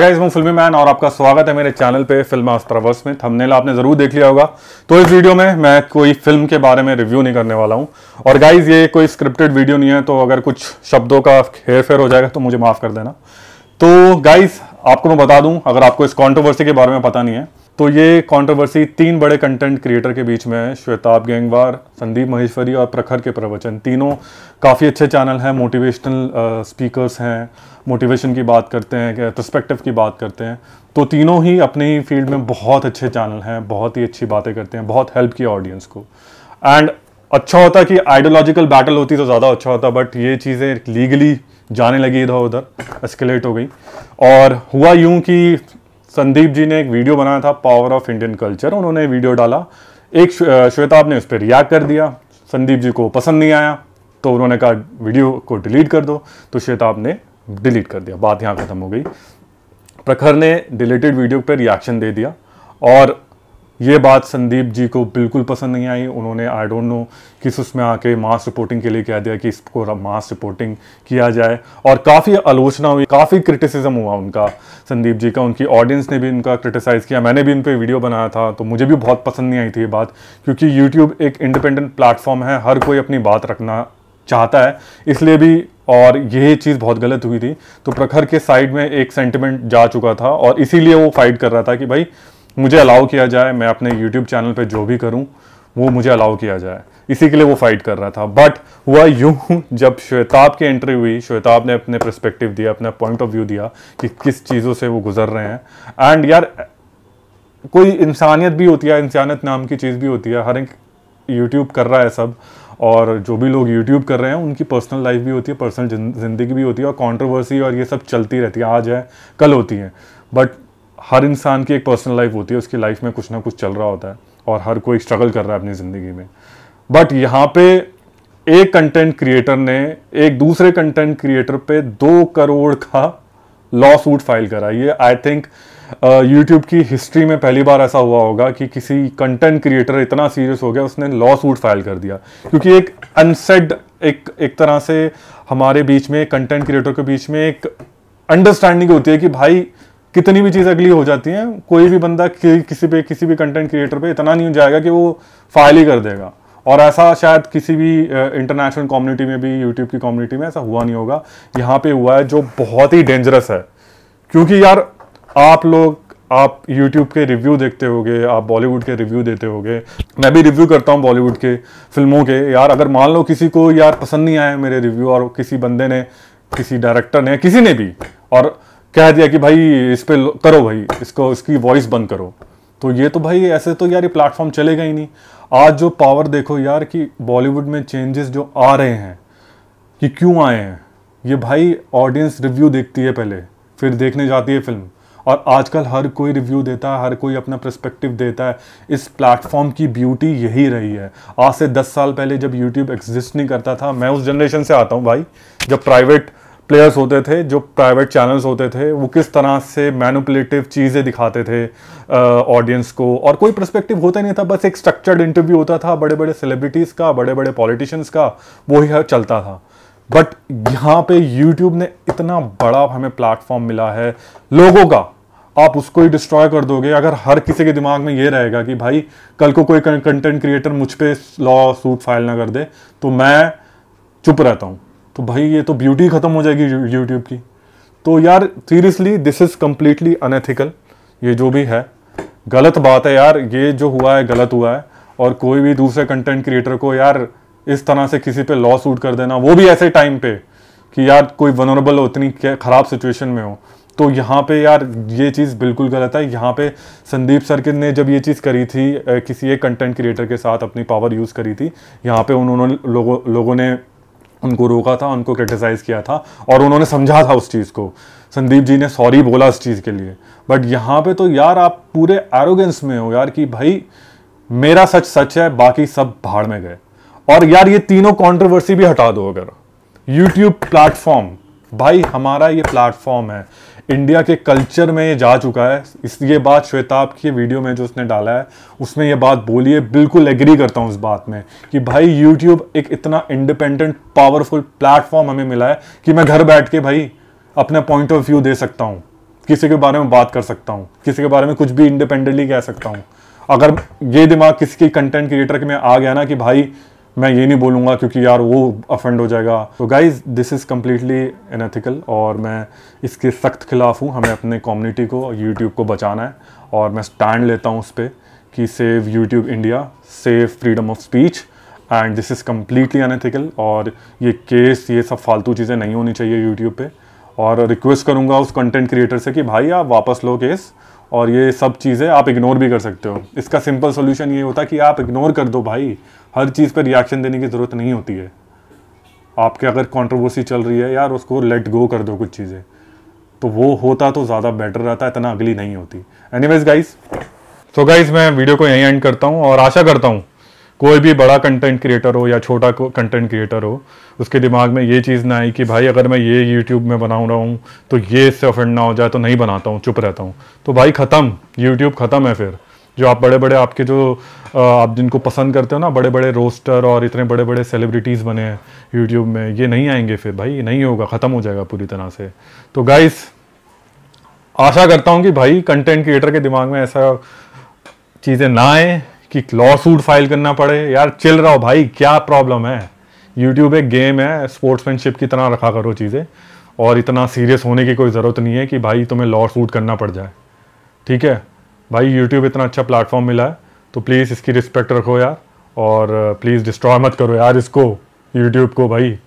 guys मैं फिल्मी man और आपका स्वागत है मेरे चैनल पे फिल्म आस्त्रावर्स में थंबनेल आपने ज़रूर देख लिया होगा तो इस वीडियो में मैं कोई फिल्म के बारे में रिव्यू नहीं करने वाला हूँ और गाइस ये कोई स्क्रिप्टेड वीडियो नहीं है तो अगर कुछ शब्दों का हेर फेर हो जाएगा तो मुझे माफ़ कर देना तो गाइज़ आपको मैं बता दूं अगर आपको इस कॉन्ट्रोवर्सी के बारे में पता नहीं है तो ये कंट्रोवर्सी तीन बड़े कंटेंट क्रिएटर के बीच में है श्वेताब गेंगवार संदीप महेश्वरी और प्रखर के प्रवचन तीनों काफ़ी अच्छे चैनल हैं मोटिवेशनल स्पीकर्स हैं मोटिवेशन की बात करते हैं प्रस्पेक्टिव की बात करते हैं तो तीनों ही अपनी फील्ड में बहुत अच्छे चैनल हैं बहुत ही अच्छी बातें करते हैं बहुत हेल्प किया ऑडियंस को एंड अच्छा होता कि आइडियोलॉजिकल बैटल होती तो ज़्यादा अच्छा होता बट ये चीज़ें लीगली जाने लगी इधर उधर एस्केलेट हो गई और हुआ यूं कि संदीप जी ने एक वीडियो बनाया था पावर ऑफ इंडियन कल्चर उन्होंने वीडियो डाला एक श्वेताब ने उस पर रिएक्ट कर दिया संदीप जी को पसंद नहीं आया तो उन्होंने कहा वीडियो को डिलीट कर दो तो श्वेताब ने डिलीट कर दिया बात यहाँ ख़त्म हो गई प्रखर ने डिलीटेड वीडियो पर रिएक्शन दे दिया और ये बात संदीप जी को बिल्कुल पसंद नहीं आई उन्होंने आई डोंट नो किस उसमें आके मास रिपोर्टिंग के लिए कह दिया कि इसको मास रिपोर्टिंग किया जाए और काफ़ी आलोचना हुई काफ़ी क्रिटिसिज्म हुआ उनका संदीप जी का उनकी ऑडियंस ने भी उनका क्रिटिसाइज़ किया मैंने भी उन पर वीडियो बनाया था तो मुझे भी बहुत पसंद नहीं आई थी ये बात क्योंकि यूट्यूब एक इंडिपेंडेंट प्लेटफॉर्म है हर कोई अपनी बात रखना चाहता है इसलिए भी और ये चीज़ बहुत गलत हुई थी तो प्रखर के साइड में एक सेंटिमेंट जा चुका था और इसीलिए वो फाइट कर रहा था कि भाई मुझे अलाउ किया जाए मैं अपने यूट्यूब चैनल पर जो भी करूँ वो मुझे अलाउ किया जाए इसी के लिए वो फाइट कर रहा था बट हुआ यूं जब श्वेताब की एंट्री हुई श्वेताब ने अपने परस्पेक्टिव दिया अपना पॉइंट ऑफ व्यू दिया कि किस चीज़ों से वो गुजर रहे हैं एंड यार कोई इंसानियत भी होती है इंसानियत नाम की चीज़ भी होती है हर एक यूट्यूब कर रहा है सब और जो भी लोग यूट्यूब कर रहे हैं उनकी पर्सनल लाइफ भी होती है पर्सनल ज़िंदगी भी होती है और कॉन्ट्रोवर्सी और ये सब चलती रहती है आज है कल होती है बट हर इंसान की एक पर्सनल लाइफ होती है उसकी लाइफ में कुछ ना कुछ चल रहा होता है और हर कोई स्ट्रगल कर रहा है अपनी ज़िंदगी में बट यहाँ पे एक कंटेंट क्रिएटर ने एक दूसरे कंटेंट क्रिएटर पे दो करोड़ का लॉ सूट फाइल करा ये आई थिंक यूट्यूब की हिस्ट्री में पहली बार ऐसा हुआ होगा कि किसी कंटेंट क्रिएटर इतना सीरियस हो गया उसने लॉ सूट फाइल कर दिया क्योंकि एक अनसेड एक एक तरह से हमारे बीच में कंटेंट क्रिएटर के बीच में एक अंडरस्टैंडिंग होती है कि भाई कितनी भी चीज़ अगली हो जाती है कोई भी बंदा कि, किसी पे किसी भी कंटेंट क्रिएटर पे इतना नहीं जाएगा कि वो फाइल ही कर देगा और ऐसा शायद किसी भी इंटरनेशनल कम्युनिटी में भी यूट्यूब की कम्युनिटी में ऐसा हुआ नहीं होगा यहाँ पे हुआ है जो बहुत ही डेंजरस है क्योंकि यार आप लोग आप यूट्यूब के रिव्यू देखते होगे आप बॉलीवुड के रिव्यू देते होगे मैं भी रिव्यू करता हूँ बॉलीवुड के फिल्मों के यार अगर मान लो किसी को यार पसंद नहीं आया मेरे रिव्यू और किसी बंदे ने किसी डायरेक्टर ने किसी ने भी और कह दिया कि भाई इस पर करो भाई इसको इसकी वॉइस बंद करो तो ये तो भाई ऐसे तो यार ये प्लेटफॉर्म चलेगा ही नहीं आज जो पावर देखो यार कि बॉलीवुड में चेंजेस जो आ रहे हैं कि क्यों आए हैं ये भाई ऑडियंस रिव्यू देखती है पहले फिर देखने जाती है फिल्म और आजकल हर कोई रिव्यू देता है हर कोई अपना प्रस्पेक्टिव देता है इस प्लेटफॉर्म की ब्यूटी यही रही है आज से दस साल पहले जब यूट्यूब एग्जिस्ट नहीं करता था मैं उस जनरेशन से आता हूँ भाई जब प्राइवेट प्लेयर्स होते थे जो प्राइवेट चैनल्स होते थे वो किस तरह से मैनुपलेटिव चीज़ें दिखाते थे ऑडियंस को और कोई प्रस्पेक्टिव होता नहीं था बस एक स्ट्रक्चर्ड इंटरव्यू होता था बड़े बड़े सेलिब्रिटीज़ का बड़े बड़े पॉलिटिशियंस का वो ही चलता था बट यहाँ पे यूट्यूब ने इतना बड़ा हमें प्लेटफॉर्म मिला है लोगों का आप उसको ही डिस्ट्रॉय कर दोगे अगर हर किसी के दिमाग में ये रहेगा कि भाई कल को कोई कंटेंट क्रिएटर मुझ पर लॉ सूट फाइल ना कर दे तो मैं चुप रहता हूँ तो भाई ये तो ब्यूटी ख़त्म हो जाएगी यूट्यूब की तो यार seriously this is completely unethical ये जो भी है गलत बात है यार ये जो हुआ है गलत हुआ है और कोई भी दूसरे कंटेंट क्रिएटर को यार इस तरह से किसी पे लॉ सूट कर देना वो भी ऐसे टाइम पे कि यार कोई वनरेबल हो इतनी ख़राब सिचुएशन में हो तो यहाँ पे यार ये चीज़ बिल्कुल गलत है यहाँ पे संदीप सर ने जब ये चीज़ करी थी किसी एक कंटेंट क्रिएटर के साथ अपनी पावर यूज़ करी थी यहाँ पे उन्होंने लोगों लोगों ने उनको रोका था उनको क्रिटिसाइज़ किया था और उन्होंने समझा था उस चीज़ को संदीप जी ने सॉरी बोला उस चीज़ के लिए बट यहाँ पे तो यार आप पूरे एरोगेंस में हो यार कि भाई मेरा सच सच है बाकी सब भाड़ में गए और यार ये तीनों कंट्रोवर्सी भी हटा दो अगर यूट्यूब प्लेटफॉर्म भाई हमारा ये प्लेटफॉर्म है इंडिया के कल्चर में ये जा चुका है इस ये बात श्वेताब की वीडियो में जो उसने डाला है उसमें ये बात बोली है बिल्कुल एग्री करता हूँ उस बात में कि भाई यूट्यूब एक इतना इंडिपेंडेंट पावरफुल प्लेटफॉर्म हमें मिला है कि मैं घर बैठ के भाई अपना पॉइंट ऑफ व्यू दे सकता हूँ किसी के बारे में बात कर सकता हूँ किसी के बारे में कुछ भी इंडिपेंडेंटली कह सकता हूँ अगर ये दिमाग किसी के कंटेंट क्रिएटर के में आ गया ना कि भाई मैं ये नहीं बोलूँगा क्योंकि यार वो अफेंड हो जाएगा तो guys this is completely unethical और मैं इसके सख्त खिलाफ हूँ हमें अपने कम्युनिटी को यूट्यूब को बचाना है और मैं स्टैंड लेता हूँ उस पर कि save YouTube India save freedom of speech and this is completely unethical और ये केस ये सब फालतू चीज़ें नहीं होनी चाहिए यूट्यूब पर और रिक्वेस्ट करूँगा उस कंटेंट क्रिएटर से कि भाई आप वापस लो केस और ये सब चीज़ें आप इग्नोर भी कर सकते हो इसका सिंपल सोल्यूशन ये होता कि आप इग्नोर कर दो भाई हर चीज़ पर रिएक्शन देने की ज़रूरत नहीं होती है आपके अगर कंट्रोवर्सी चल रही है यार उसको लेट गो कर दो कुछ चीज़ें तो वो होता तो ज़्यादा बेटर रहता है इतना अगली नहीं होती एनी वेज गाइज तो गाइज़ मैं वीडियो को यहीं एंड करता हूँ और आशा करता हूँ कोई भी बड़ा कंटेंट क्रिएटर हो या छोटा कंटेंट क्रिएटर हो उसके दिमाग में ये चीज़ ना आई कि भाई अगर मैं ये यूट्यूब में बना रहा हूँ तो ये इससे ऑफेंड ना हो जाए तो नहीं बनाता हूँ चुप रहता हूँ तो भाई ख़त्म यूट्यूब ख़त्म है फिर जो आप बड़े बड़े आपके जो आप जिनको पसंद करते हो ना बड़े बड़े रोस्टर और इतने बड़े बड़े सेलिब्रिटीज़ बने हैं यूट्यूब में ये नहीं आएंगे फिर भाई नहीं होगा ख़त्म हो जाएगा पूरी तरह से तो गाइस आशा करता हूँ कि भाई कंटेंट क्रिएटर के दिमाग में ऐसा चीज़ें ना आए कि लॉ सूट फाइल करना पड़े यार चिल रहा हो भाई क्या प्रॉब्लम है यूट्यूब एक गेम है स्पोर्ट्समैनशिप की तरह रखा करो चीज़ें और इतना सीरियस होने की कोई ज़रूरत नहीं है कि भाई तुम्हें लॉ सूट करना पड़ जाए ठीक है भाई यूट्यूब इतना अच्छा प्लेटफॉर्म मिला है तो प्लीज़ इसकी रिस्पेक्ट रखो यार और प्लीज़ uh, डिस्ट्रॉय मत करो यार इसको यूट्यूब को भाई